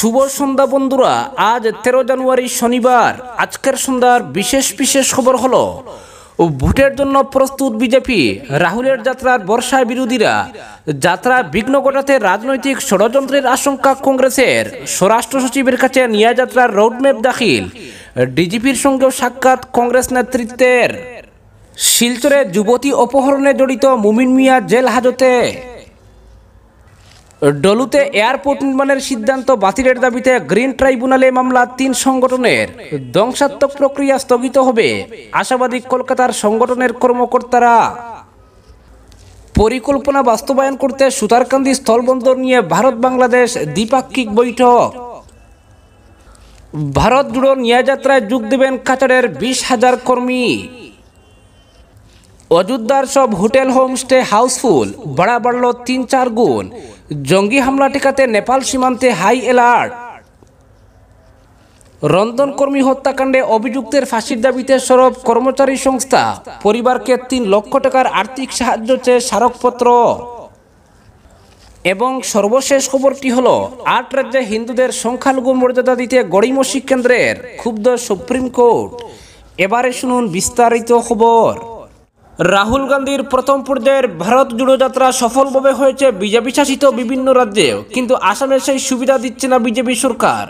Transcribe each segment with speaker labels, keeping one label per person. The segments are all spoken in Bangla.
Speaker 1: শুভ সন্ধ্যা বন্ধুরা আজ তেরো জানুয়ারি শনিবার আজকের সন্ধ্যার বিশেষ বিশেষ খবর হলো ভোটের জন্য প্রস্তুত বিজেপি রাহুলের যাত্রার বর্ষায় বিরোধীরা যাত্রা বিঘ্ন ঘটাতে রাজনৈতিক ষড়যন্ত্রের আশঙ্কা কংগ্রেসের স্বরাষ্ট্র সচিবের কাছে নিয়া যাত্রার রোডম্যাপ দাখিল ডিজিপির সঙ্গেও সাক্ষাৎ কংগ্রেস নেতৃত্বের শিলচরে যুবতী অপহরণে জড়িত মুমিন মিয়া জেল হাজতে ডলুতে এয়ারপোর্ট নির্মাণের সিদ্ধান্ত বাতিলের দাবিতে গ্রিন ট্রাইব্যুনালে মামলা তিন সংগঠনের ধ্বংসাত্মক প্রক্রিয়া স্থগিত হবে আশাবাদী কলকাতার সংগঠনের কর্মকর্তারা পরিকল্পনা বাস্তবায়ন করতে সুতারকান্দি স্থলবন্দর নিয়ে ভারত বাংলাদেশ দ্বিপাক্ষিক বৈঠক ভারত জুড়ো নিয়াযাত্রায় যোগ দেবেন কাতারের বিশ হাজার কর্মী অযোধ্যার সব হোটেল হোমস্টে হাউসফুল ভাড়া বাড়ল তিন চার গুণ জঙ্গি হামলা ঠেকাতে নেপাল সীমান্তে হাই অ্যালার্ট কর্মী হত্যাকাণ্ডে অভিযুক্তের ফাঁসির দাবিতে সরব কর্মচারী সংস্থা পরিবারকে তিন লক্ষ টাকার আর্থিক সাহায্য চেয়ে স্মারকপত্র এবং সর্বশেষ খবরটি হল আট রাজ্যে হিন্দুদের সংখ্যালঘু মর্যাদা দিতে গড়িমসি কেন্দ্রের ক্ষুব্ধ সুপ্রিম কোর্ট এবারে শুনুন বিস্তারিত খবর রাহুল গান্ধীর প্রথম পর্যায়ের ভারত জুড়ো যাত্রা সফলভাবে হয়েছে বিজেপি শাসিত বিভিন্ন রাজ্যে কিন্তু আসামে সেই সুবিধা দিচ্ছে না বিজেপি সরকার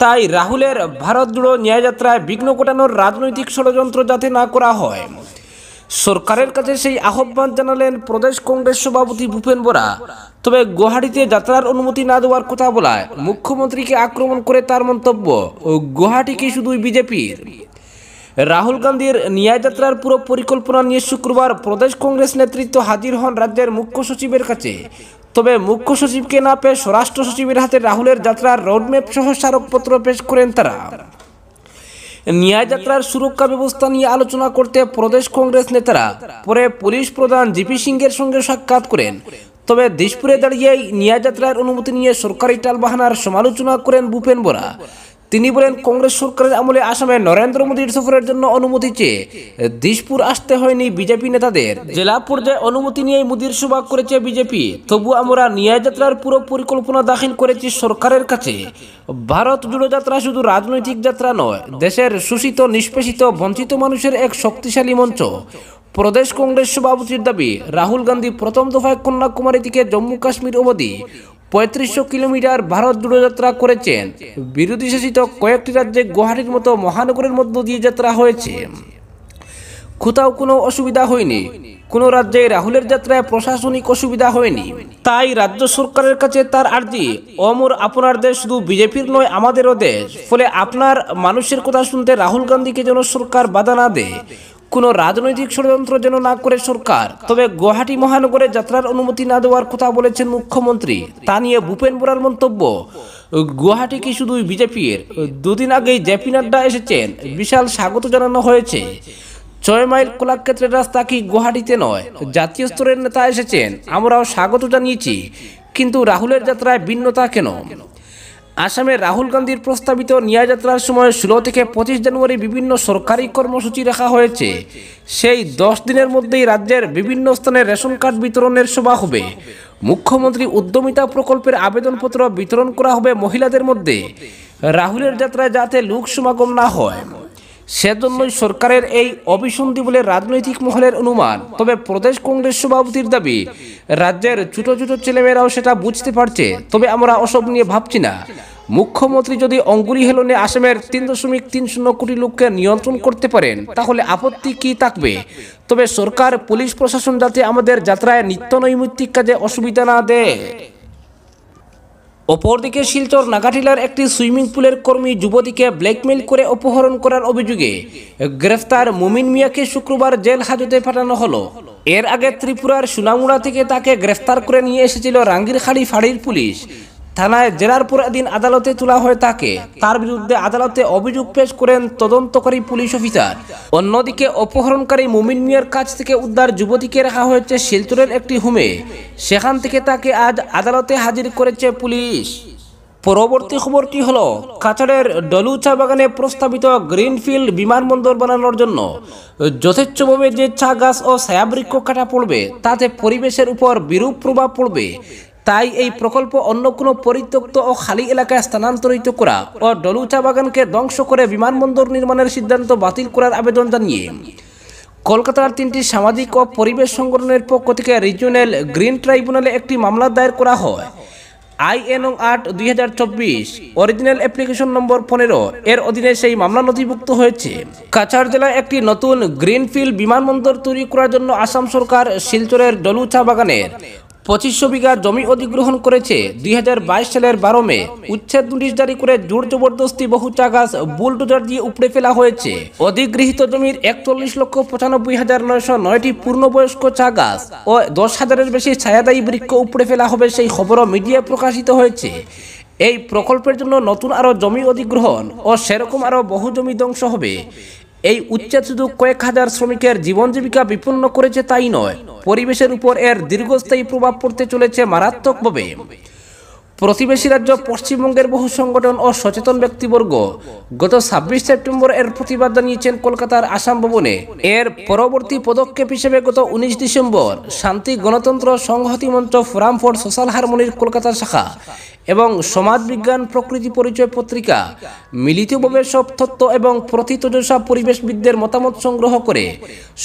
Speaker 1: তাই রাহুলের ভারত জুড়ো ন্যায়যাত্রায় বিঘ্ন ঘটানোর রাজনৈতিক ষড়যন্ত্র যাতে না করা হয় সরকারের কাছে সেই আহ্বান জানালেন প্রদেশ কংগ্রেস সভাপতি ভূপেন বোরা তবে গুয়াহাটিতে যাত্রার অনুমতি না দেওয়ার কথা বলায় মুখ্যমন্ত্রীকে আক্রমণ করে তার মন্তব্য ও গুয়াহাটি কি শুধুই বিজেপির রাহুল গান্ধীর ন্যায়যাত্রার পুরো পরিকল্পনা নিয়ে শুক্রবার প্রদেশ কংগ্রেস নেতৃত্ব হাজির হন রাজ্যের মুখ্য সচিবের কাছে তবে মুখ্য সচিবকে না পেয়ে স্বরাষ্ট্র সচিবের হাতে রাহুলের যাত্রার রোডম্যাপ সহ স্মারকপত্র পেশ করেন তারা ন্যায়যাত্রার সুরক্ষা ব্যবস্থা নিয়ে আলোচনা করতে প্রদেশ কংগ্রেস নেতারা পরে পুলিশ প্রধান জিপি সিংয়ের সঙ্গে সাক্ষাৎ করেন তবে দিশপুরে দাঁড়িয়ে ন্যায়যাত্রার অনুমতি নিয়ে সরকারি টালবাহানার সমালোচনা করেন ভূপেন বোরা তিনি বলেন কংগ্রেস সরকারের আমলে আসামে নরেন্দ্র মোদীর সফরের জন্য অনুমতি চেয়ে দিশপুর আসতে হয়নি বিজেপি নেতাদের জেলা পর্যায়ে অনুমতি নিয়ে মোদীর সভা করেছে বিজেপি তবু আমরা যাত্রার পুরো পরিকল্পনা দাখিল করেছি সরকারের কাছে ভারত জুড়ো যাত্রা শুধু রাজনৈতিক যাত্রা নয় দেশের শোষিত নিষ্পেষিত বঞ্চিত মানুষের এক শক্তিশালী মঞ্চ প্রদেশ কংগ্রেস সভাপতির দাবি রাহুল গান্ধী প্রথম দফায় কন্যাকুমারী থেকে জম্মু কাশ্মীর অবধি পঁয়ত্রিশশো কিলোমিটার ভারত জুড়ে যাত্রা করেছেন বিরোধী শাসিত কয়েকটি রাজ্যে গুয়াহাটির মতো মহানগরের মধ্য দিয়ে যাত্রা হয়েছে কোথাও কোনো অসুবিধা হয়নি কোনো রাজ্যে রাহুলের যাত্রায় প্রশাসনিক অসুবিধা হয়নি তাই রাজ্য সরকারের কাছে তার আর্জি অমর আপনার দেশ শুধু বিজেপির নয় আমাদেরও দেশ ফলে আপনার মানুষের কথা শুনতে রাহুল গান্ধীকে যেন সরকার বাধা না দেয় কোনো রাজনৈতিক ষড়যন্ত্র যেন না করে সরকার তবে গুয়াহাটি মহানগরে যাত্রার অনুমতি না দেওয়ার কথা বলেছেন মুখ্যমন্ত্রী তা নিয়ে ভূপেন বোরার মন্তব্য গুয়াহাটি কি শুধুই বিজেপির দুদিন আগেই জেপি নাড্ডা এসেছেন বিশাল স্বাগত জানানো হয়েছে ছয় মাইল কোলাক্ষেত্রের রাস্তা কি গুয়াহাটিতে নয় জাতীয় স্তরের নেতা এসেছেন আমরাও স্বাগত জানিয়েছি কিন্তু রাহুলের যাত্রায় ভিন্নতা কেন আসামে রাহুল গান্ধীর প্রস্তাবিত যাত্রার সময় ষোলো থেকে পঁচিশ জানুয়ারি বিভিন্ন সরকারি কর্মসূচি রাখা হয়েছে সেই দশ দিনের মধ্যেই রাজ্যের বিভিন্ন স্থানে রেশন কার্ড বিতরণের সভা হবে মুখ্যমন্ত্রী উদ্যমিতা প্রকল্পের আবেদনপত্র বিতরণ করা হবে মহিলাদের মধ্যে রাহুলের যাত্রায় যাতে লোক সমাগম না হয় সেজন্যই সরকারের এই অভিসন্ধি বলে রাজনৈতিক মহলের অনুমান তবে প্রদেশ কংগ্রেস সভাপতির দাবি রাজ্যের ছোট ছোট ছেলেমেয়েরাও সেটা বুঝতে পারছে তবে আমরা অসব নিয়ে ভাবছি না মুখ্যমন্ত্রী যদি অঙ্গুলি হেলনে আসামের তিন দশমিক তিন শূন্য কোটি লোককে নিয়ন্ত্রণ করতে পারেন তাহলে আপত্তি কি থাকবে তবে সরকার পুলিশ প্রশাসন যাতে আমাদের যাত্রায় নিত্য নৈমিত্তিক কাজে অসুবিধা না দেয় অপরদিকে শিলচর নাগাটিলার একটি সুইমিং পুলের কর্মী যুবতীকে ব্ল্যাকমেইল করে অপহরণ করার অভিযোগে গ্রেফতার মুমিন মিয়াকে শুক্রবার জেল হাজতে পাঠানো হলো এর আগে ত্রিপুরার সুনামুড়া থেকে তাকে গ্রেফতার করে নিয়ে এসেছিল রাঙ্গিরখাড়ি ফাঁড়ির পুলিশ থানায় জেরার পুরাধীন আদালতে তোলা হয় তাকে তার বিরুদ্ধে আদালতে অভিযোগ পেশ করেন তদন্তকারী পুলিশ অফিসার অন্যদিকে অপহরণকারী মুমিন মিয়ার কাছ থেকে উদ্ধার যুবতীকে রাখা হয়েছে শিলচরের একটি হোমে সেখান থেকে তাকে আজ আদালতে হাজির করেছে পুলিশ পরবর্তী খবরটি হল কাছাড়ের ডলুচা বাগানে প্রস্তাবিত গ্রিনফিল্ড বিমানবন্দর বানানোর জন্য যথেচ্ছভাবে যে চা গাছ ও ছায়াবৃক্ষ কাটা পড়বে তাতে পরিবেশের উপর বিরূপ প্রভাব পড়বে তাই এই প্রকল্প অন্য কোনো পরিত্যক্ত ও খালি এলাকায় স্থানান্তরিত করা ও ডলুচা বাগানকে ধ্বংস করে বিমানবন্দর নির্মাণের সিদ্ধান্ত বাতিল করার আবেদন জানিয়ে কলকাতার তিনটি সামাজিক ও পরিবেশ সংগঠনের পক্ষ থেকে রিজিওনাল গ্রিন ট্রাইব্যুনালে একটি মামলা দায়ের করা হয় আইএন আট দুই হাজার চব্বিশ অরিজিনাল অ্যাপ্লিকেশন নম্বর পনেরো এর অধীনে সেই মামলা নথিভুক্ত হয়েছে কাছাড় জেলায় একটি নতুন গ্রিনফিল্ড বিমানবন্দর তৈরি করার জন্য আসাম সরকার শিলচরের ডলুচা বাগানের পঁচিশশো বিঘা জমি অধিগ্রহণ করেছে দুই সালের বারো মে উচ্ছেদ নোটিশ জারি করে জোর জবরদস্তি বহু চা গাছ বুলডোজার দিয়ে উপড়ে ফেলা হয়েছে অধিগৃহীত জমির একচল্লিশ লক্ষ পঁচানব্বই হাজার নয়শো নয়টি পূর্ণবয়স্ক চা গাছ ও দশ হাজারের বেশি ছায়াদায়ী বৃক্ষ উপড়ে ফেলা হবে সেই খবরও মিডিয়ায় প্রকাশিত হয়েছে এই প্রকল্পের জন্য নতুন আরও জমি অধিগ্রহণ ও সেরকম আরও বহু জমি ধ্বংস হবে এই উচ্ছেদ কয়েক হাজার শ্রমিকের জীবন জীবিকা বিপন্ন করেছে তাই নয় পরিবেশের উপর এর দীর্ঘস্থায়ী প্রভাব পড়তে চলেছে মারাত্মকভাবে প্রতিবেশী রাজ্য পশ্চিমবঙ্গের বহু সংগঠন ও সচেতন ব্যক্তিবর্গ গত ছাব্বিশ সেপ্টেম্বর এর প্রতিবাদ জানিয়েছেন কলকাতার আসাম ভবনে এর পরবর্তী পদক্ষেপ হিসেবে গত উনিশ ডিসেম্বর শান্তি গণতন্ত্র সংহতি মঞ্চ ফোরাম ফর সোশ্যাল হারমোনির কলকাতা শাখা এবং সমাজ বিজ্ঞান প্রকৃতি পরিচয় পত্রিকা মিলিতভাবে সব তথ্য এবং প্রথিতযশা পরিবেশবিদদের মতামত সংগ্রহ করে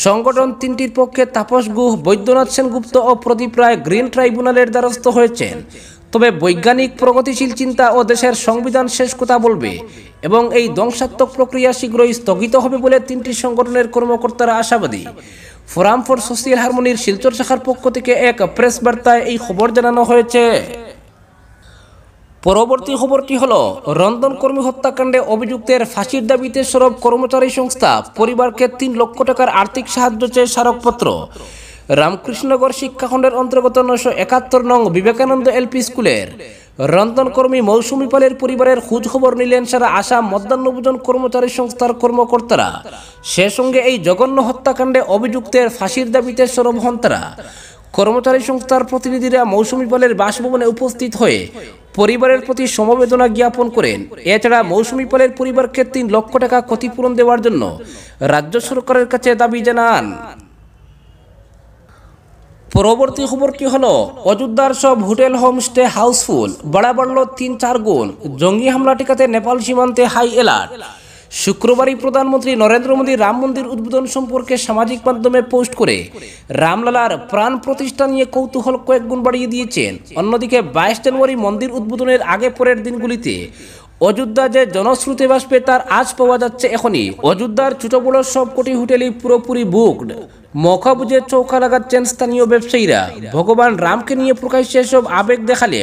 Speaker 1: সংগঠন তিনটির পক্ষে তাপস গুহ বৈদ্যনাথ সেনগুপ্ত ও প্রদীপ রায় গ্রিন ট্রাইব্যুনালের দ্বারস্থ হয়েছেন তবে বৈজ্ঞানিক প্রগতিশীল চিন্তা ও দেশের সংবিধান শেষ কথা বলবে এবং এই ধ্বংসাত্মক প্রক্রিয়া শীঘ্রই স্থগিত হবে বলে তিনটি সংগঠনের কর্মকর্তারা আশাবাদী ফোরাম ফর সোশিয়াল হারমোনির শিলচর শাখার পক্ষ থেকে এক প্রেস বার্তায় এই খবর জানানো হয়েছে পরবর্তী খবরটি হল কর্মী হত্যাকাণ্ডে অভিযুক্তের ফাঁসির দাবিতে সরব কর্মচারী সংস্থা পরিবারকে তিন লক্ষ টাকার আর্থিক সাহায্য চেয়ে স্মারকপত্র রামকৃষ্ণগড় শিক্ষাখণ্ডের অন্তর্গত নয়শো একাত্তর নং বিবেকানন্দ এলপি স্কুলের রন্ধনকর্মী মৌসুমী পালের পরিবারের খোঁজখবর নিলেন সারা আসাম মধ্যাহ্নভোজন কর্মচারী সংস্থার কর্মকর্তারা সে সঙ্গে এই জঘন্য হত্যাকাণ্ডে অভিযুক্তের ফাঁসির দাবিতে সরব হন তারা কর্মচারী সংস্থার প্রতিনিধিরা মৌসুমী পালের বাসভবনে উপস্থিত হয়ে পরিবারের প্রতি সমবেদনা জ্ঞাপন করেন এছাড়া মৌসুমী পালের পরিবারকে তিন লক্ষ টাকা ক্ষতিপূরণ দেওয়ার জন্য রাজ্য সরকারের কাছে দাবি জানান পরবর্তী খবরটি হল অযোধ্যার সব হোটেল হোমস্টে হাউসফুল বাড়া বাড়ল তিন চার গুণ জঙ্গি হামলা ঠেকাতে নেপাল সীমান্তে হাই এলার্ট শুক্রবারই প্রধানমন্ত্রী নরেন্দ্র মোদী রাম মন্দির উদ্বোধন সম্পর্কে সামাজিক মাধ্যমে পোস্ট করে রামলালার প্রাণ প্রতিষ্ঠা নিয়ে কৌতূহল কয়েক গুণ বাড়িয়ে দিয়েছেন অন্যদিকে বাইশ জানুয়ারি মন্দির উদ্বোধনের আগে পরের দিনগুলিতে অযোধ্যা যে জনশ্রুতি বাসবে তার আজ পাওয়া যাচ্ছে এখনই অযোধ্যার ছোট বড় সবকটি হোটেলই পুরোপুরি বুকড মখা বুঝে চৌকা লাগাচ্ছেন স্থানীয় ব্যবসায়ীরা ভগবান রামকে নিয়ে প্রকাশ্যে এসব আবেগ দেখালে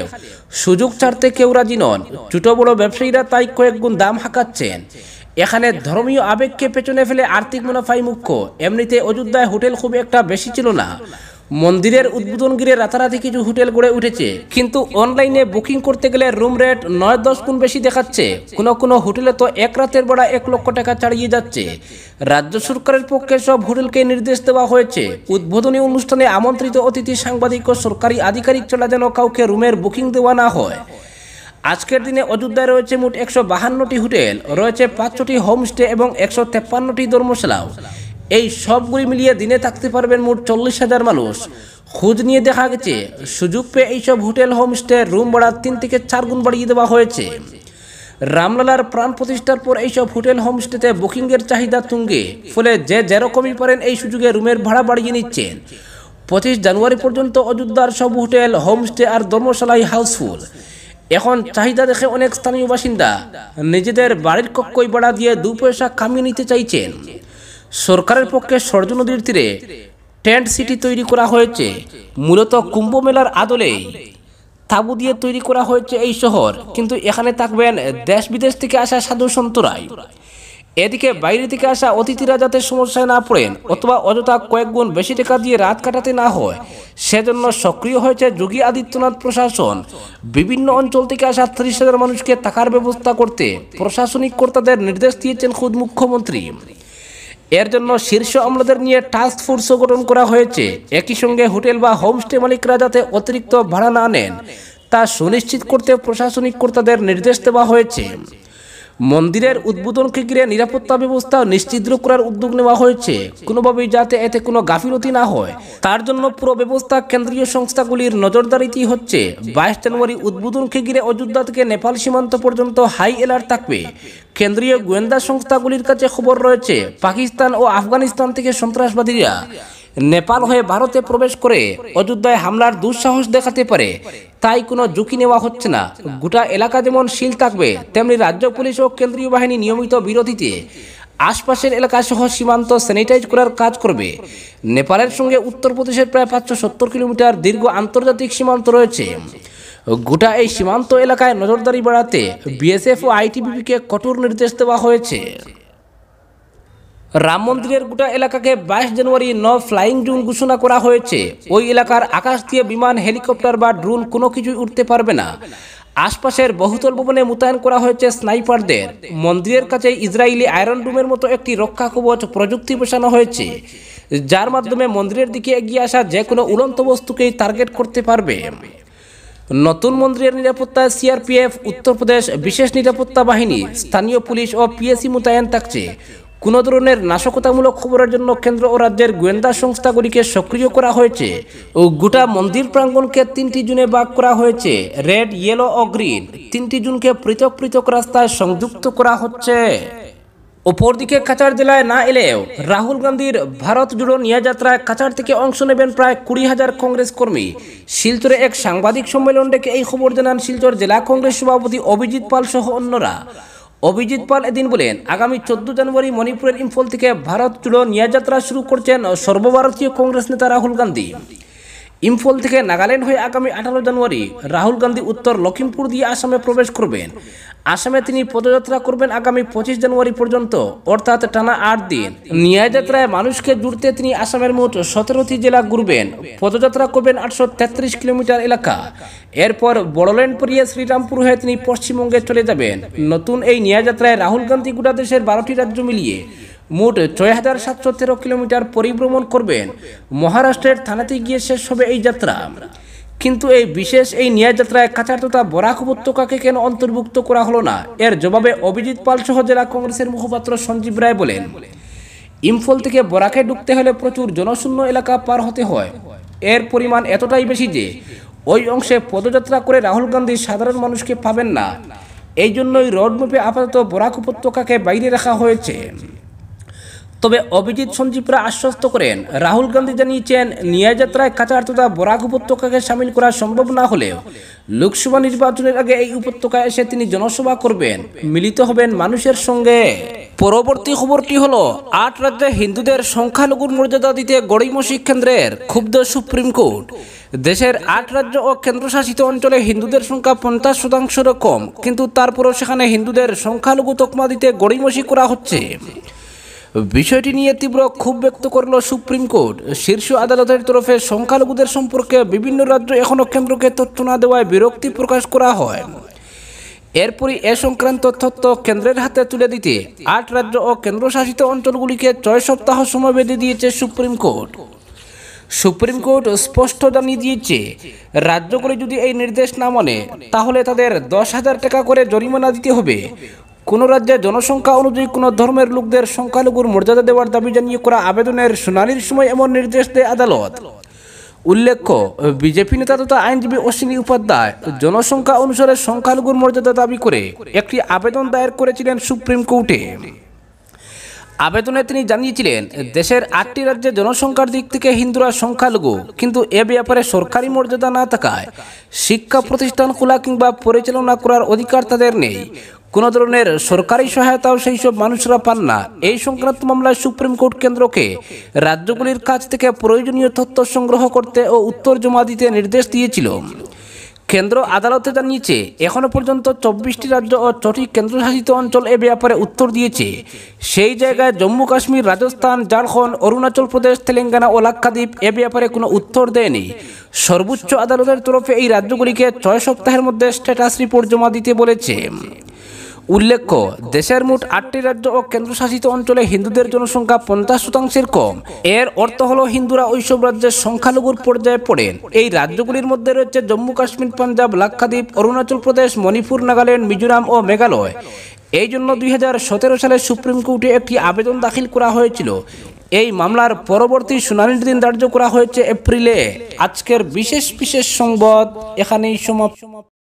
Speaker 1: সুযোগ ছাড়তে কেউ রাজি নন ছোট বড় ব্যবসায়ীরা তাই কয়েক গুণ দাম হাঁকাচ্ছেন এখানে ধর্মীয় আবেগকে পেছনে ফেলে আর্থিক মুনাফাই মুখ্য এমনিতে অযোধ্যায় হোটেল খুব একটা বেশি ছিল না মন্দিরের উদ্বোধন গিরে রাতারাতি কিছু হোটেল গড়ে উঠেছে কিন্তু অনলাইনে বুকিং করতে গেলে রুম রেট নয় দশ গুণ বেশি দেখাচ্ছে কোনো কোনো হোটেলে তো এক রাতের বেড়া এক লক্ষ টাকা ছাড়িয়ে যাচ্ছে রাজ্য সরকারের পক্ষে সব হোটেলকে নির্দেশ দেওয়া হয়েছে উদ্বোধনী অনুষ্ঠানে আমন্ত্রিত অতিথি সাংবাদিক ও সরকারি আধিকারিক চলা যেন কাউকে রুমের বুকিং দেওয়া না হয় আজকের দিনে অযোধ্যায় রয়েছে মোট একশো বাহান্নটি হোটেল রয়েছে পাঁচশোটি হোমস্টে এবং একশো তেপ্পান্নটি ধর্মশালাও এই সবগুলি মিলিয়ে দিনে থাকতে পারবেন মোট চল্লিশ হাজার মানুষ খোঁজ নিয়ে দেখা গেছে সুযোগ পেয়ে এইসব হোটেল হোমস্টে রুম ভাড়া তিন থেকে চার গুণ বাড়িয়ে দেওয়া হয়েছে রামলালার প্রাণ প্রতিষ্ঠার পর এইসব হোটেল হোমস্টেতে বুকিংয়ের চাহিদা তুঙ্গে ফলে যে যেরকমই পারেন এই সুযোগে রুমের ভাড়া বাড়িয়ে নিচ্ছেন পঁচিশ জানুয়ারি পর্যন্ত অযোধ্যার সব হোটেল হোমস্টে আর ধর্মশালাই হাউসফুল এখন চাহিদা দেখে অনেক স্থানীয় বাসিন্দা নিজেদের বাড়ির কক্ষই ভাড়া দিয়ে দু পয়সা কামিয়ে নিতে চাইছেন সরকারের পক্ষে সরজু নদীর তীরে টেন্ট সিটি তৈরি করা হয়েছে মূলত কুম্ভ মেলার আদলে তাবু দিয়ে তৈরি করা হয়েছে এই শহর কিন্তু এখানে থাকবেন দেশ বিদেশ থেকে আসা সাধু সন্তরাই এদিকে বাইরে থেকে আসা অতিথিরা যাতে সমস্যায় না পড়েন অথবা অযথা কয়েক গুণ বেশি টাকা দিয়ে রাত কাটাতে না হয় সেজন্য সক্রিয় হয়েছে যোগী আদিত্যনাথ প্রশাসন বিভিন্ন অঞ্চল থেকে আসা ত্রিশ হাজার মানুষকে থাকার ব্যবস্থা করতে প্রশাসনিক কর্তাদের নির্দেশ দিয়েছেন খুদ মুখ্যমন্ত্রী এর জন্য শীর্ষ আমলাদের নিয়ে টাস্ক ফোর্সও গঠন করা হয়েছে একই সঙ্গে হোটেল বা হোমস্টে মালিকরা যাতে অতিরিক্ত ভাড়া না নেন তা সুনিশ্চিত করতে প্রশাসনিক কর্তাদের নির্দেশ দেওয়া হয়েছে মন্দিরের উদ্বোধনকে ঘিরে নিরাপত্তা ব্যবস্থা নিশ্চিত করার উদ্যোগ নেওয়া হয়েছে কোনোভাবেই যাতে এতে কোনো গাফিলতি না হয় তার জন্য পুরো ব্যবস্থা কেন্দ্রীয় সংস্থাগুলির নজরদারিতেই হচ্ছে বাইশ জানুয়ারি উদ্বোধনকে ঘিরে অযোধ্যা থেকে নেপাল সীমান্ত পর্যন্ত হাই এলার্ট থাকবে কেন্দ্রীয় গোয়েন্দা সংস্থাগুলির কাছে খবর রয়েছে পাকিস্তান ও আফগানিস্তান থেকে সন্ত্রাসবাদীরা নেপাল হয়ে ভারতে প্রবেশ করে অযোধ্যায় হামলার দুঃসাহস দেখাতে পারে তাই কোনো ঝুঁকি নেওয়া হচ্ছে না গোটা এলাকা যেমন শীল থাকবে তেমনি রাজ্য পুলিশ ও কেন্দ্রীয় বাহিনী নিয়মিত বিরোধীতে আশপাশের এলাকাসহ সীমান্ত স্যানিটাইজ করার কাজ করবে নেপালের সঙ্গে উত্তরপ্রদেশের প্রায় পাঁচশো সত্তর কিলোমিটার দীর্ঘ আন্তর্জাতিক সীমান্ত রয়েছে গোটা এই সীমান্ত এলাকায় নজরদারি বাড়াতে বিএসএফ ও আইটিবিপিকে কঠোর নির্দেশ দেওয়া হয়েছে রাম মন্দিরের গোটা এলাকাকে বাইশ জানুয়ারি ন ফ্লাইং জোন ঘোষণা করা হয়েছে ওই এলাকার আকাশ দিয়ে বিমান হেলিকপ্টার বা ড্রোন কোনো কিছুই উঠতে পারবে না আশপাশের বহুতল ভবনে মোতায়েন করা হয়েছে স্নাইপারদের মন্দিরের কাছে ইসরায়েলি আয়রন রুমের মতো একটি রক্ষা কবচ প্রযুক্তি বসানো হয়েছে যার মাধ্যমে মন্দিরের দিকে এগিয়ে আসা যে কোনো উড়ন্ত বস্তুকেই টার্গেট করতে পারবে নতুন মন্দিরের নিরাপত্তায় সিআরপিএফ উত্তরপ্রদেশ বিশেষ নিরাপত্তা বাহিনী স্থানীয় পুলিশ ও পিএসি মোতায়েন থাকছে কোনো ধরনের নাশকতামূলক খবরের জন্য কেন্দ্র ও রাজ্যের গোয়েন্দা সংস্থাগুলিকে সক্রিয় করা হয়েছে ও গোটা মন্দির প্রাঙ্গণকে তিনটি জুনে বাগ করা হয়েছে রেড ইয়েলো ও গ্রিন তিনটি জুনকে পৃথক পৃথক রাস্তায় সংযুক্ত করা হচ্ছে অপরদিকে কাচার জেলায় না এলেও রাহুল গান্ধীর ভারত জুড়ো নিয়ে যাত্রায় কাচার থেকে অংশ নেবেন প্রায় কুড়ি হাজার কংগ্রেস কর্মী শিলচরে এক সাংবাদিক সম্মেলন ডেকে এই খবর জানান শিলচর জেলা কংগ্রেস সভাপতি অভিজিৎ পাল সহ অন্যরা অভিজিৎ পাল এদিন বলেন আগামী চোদ্দ জানুয়ারি মণিপুরের ইম্ফল থেকে ভারত নিয়ে নিয়াযাত্রা শুরু করছেন সর্বভারতীয় কংগ্রেস নেতা রাহুল গান্ধী ইম্ফল থেকে নাগাল্যান্ড হয়ে আগামী আঠারো জানুয়ারি রাহুল গান্ধী উত্তর লখিমপুর দিয়ে আসামে প্রবেশ করবেন আসামে তিনি পদযাত্রা করবেন আগামী পঁচিশ জানুয়ারি পর্যন্ত অর্থাৎ টানা আট দিন যাত্রায় মানুষকে জুড়তে তিনি আসামের মোট সতেরোটি জেলা ঘুরবেন পদযাত্রা করবেন আটশো তেত্রিশ কিলোমিটার এলাকা এরপর বড়োল্যান্ড পরিয়ে শ্রীরামপুর হয়ে তিনি পশ্চিমবঙ্গে চলে যাবেন নতুন এই যাত্রায় রাহুল গান্ধী গোটা দেশের বারোটি রাজ্য মিলিয়ে মোট ছয় হাজার সাতশো তেরো কিলোমিটার পরিভ্রমণ করবেন মহারাষ্ট্রের থানাতে গিয়ে শেষ হবে এই যাত্রা কিন্তু এই বিশেষ এই ন্যায়যাত্রায় কাছাড় তথা বরাক উপত্যকাকে কেন অন্তর্ভুক্ত করা হলো না এর জবাবে অভিজিৎ পাল সহ জেলা কংগ্রেসের মুখপাত্র সঞ্জীব রায় বলেন ইম্ফল থেকে বরাকে ঢুকতে হলে প্রচুর জনশূন্য এলাকা পার হতে হয় এর পরিমাণ এতটাই বেশি যে ওই অংশে পদযাত্রা করে রাহুল গান্ধী সাধারণ মানুষকে পাবেন না এই জন্যই রোডম্যাপে আপাতত বরাক উপত্যকাকে বাইরে রাখা হয়েছে তবে অভিজিৎ সঞ্জীবরা আশ্বস্ত করেন রাহুল গান্ধী জানিয়েছেন নিয়াযাত্রায় কাঁচা তথা বরাক উপত্যকাকে সামিল করা সম্ভব না হলেও লোকসভা নির্বাচনের আগে এই উপত্যকায় এসে তিনি জনসভা করবেন মিলিত হবেন মানুষের সঙ্গে পরবর্তী খবরটি হল আট রাজ্যে হিন্দুদের সংখ্যালঘুর মর্যাদা দিতে গড়িমসি কেন্দ্রের ক্ষুব্ধ সুপ্রিম কোর্ট দেশের আট রাজ্য ও কেন্দ্রশাসিত অঞ্চলে হিন্দুদের সংখ্যা পঞ্চাশ শতাংশ কম কিন্তু তারপরও সেখানে হিন্দুদের সংখ্যালঘু তকমা দিতে গড়িমসি করা হচ্ছে বিষয়টি নিয়ে তীব্র ক্ষোভ ব্যক্ত করল সুপ্রিম কোর্ট শীর্ষ আদালতের তরফে সংখ্যালঘুদের সম্পর্কে বিভিন্ন রাজ্য এখনও কেন্দ্রকে তথ্য না দেওয়ায় বিরক্তি প্রকাশ করা হয় এরপরই এ সংক্রান্ত তথ্য কেন্দ্রের হাতে তুলে দিতে আট রাজ্য ও কেন্দ্রশাসিত অঞ্চলগুলিকে ছয় সপ্তাহ সময় বেঁধে দিয়েছে সুপ্রিম কোর্ট সুপ্রিম কোর্ট স্পষ্ট জানিয়ে দিয়েছে রাজ্যগুলি যদি এই নির্দেশ না মানে তাহলে তাদের দশ হাজার টাকা করে জরিমানা দিতে হবে কোনো রাজ্যে জনসংখ্যা অনুযায়ী কোনো ধর্মের লোকদের সংখ্যালঘুর মর্যাদা দেওয়ার দাবি জানিয়ে করা আবেদনের শুনানির সময় এমন নির্দেশ দেয় আদালত উল্লেখ্য বিজেপি নেতা তথা আইনজীবী অশ্বিনী উপাধ্যায় জনসংখ্যা অনুসারে সংখ্যালঘুর মর্যাদা দাবি করে একটি আবেদন দায়ের করেছিলেন সুপ্রিম কোর্টে আবেদনে তিনি জানিয়েছিলেন দেশের আটটি রাজ্যে জনসংখ্যার দিক থেকে হিন্দুরা সংখ্যালঘু কিন্তু এ ব্যাপারে সরকারি মর্যাদা না থাকায় শিক্ষা প্রতিষ্ঠান খোলা কিংবা পরিচালনা করার অধিকার তাদের নেই কোনো ধরনের সরকারি সহায়তাও সেই সব মানুষরা পান না এই সংক্রান্ত মামলায় সুপ্রিম কোর্ট কেন্দ্রকে রাজ্যগুলির কাছ থেকে প্রয়োজনীয় তথ্য সংগ্রহ করতে ও উত্তর জমা দিতে নির্দেশ দিয়েছিল কেন্দ্র আদালতে জানিয়েছে এখনও পর্যন্ত চব্বিশটি রাজ্য ও ছটি কেন্দ্রশাসিত অঞ্চল এ ব্যাপারে উত্তর দিয়েছে সেই জায়গায় জম্মু কাশ্মীর রাজস্থান ঝাড়খণ্ড অরুণাচল প্রদেশ তেলেঙ্গানা ও লাক্ষাদ্বীপ এ ব্যাপারে কোনো উত্তর দেয়নি সর্বোচ্চ আদালতের তরফে এই রাজ্যগুলিকে ছয় সপ্তাহের মধ্যে স্ট্যাটাস রিপোর্ট জমা দিতে বলেছে উল্লেখ্য দেশের মোট আটটি রাজ্য ও কেন্দ্রশাসিত অঞ্চলে হিন্দুদের জনসংখ্যা পঞ্চাশ শতাংশের কম এর অর্থ হল হিন্দুরা ওইসব রাজ্যের সংখ্যালঘুর পর্যায়ে পড়েন এই রাজ্যগুলির মধ্যে রয়েছে জম্মু কাশ্মীর পাঞ্জাব লাক্ষাদ্বীপ অরুণাচল প্রদেশ মণিপুর নাগাল্যান্ড মিজোরাম ও মেঘালয় এই জন্য দুই সালে সুপ্রিম কোর্টে একটি আবেদন দাখিল করা হয়েছিল এই মামলার পরবর্তী শুনানির দিন ধার্য করা হয়েছে এপ্রিলে আজকের বিশেষ বিশেষ সংবাদ এখানেই সমাপ্ত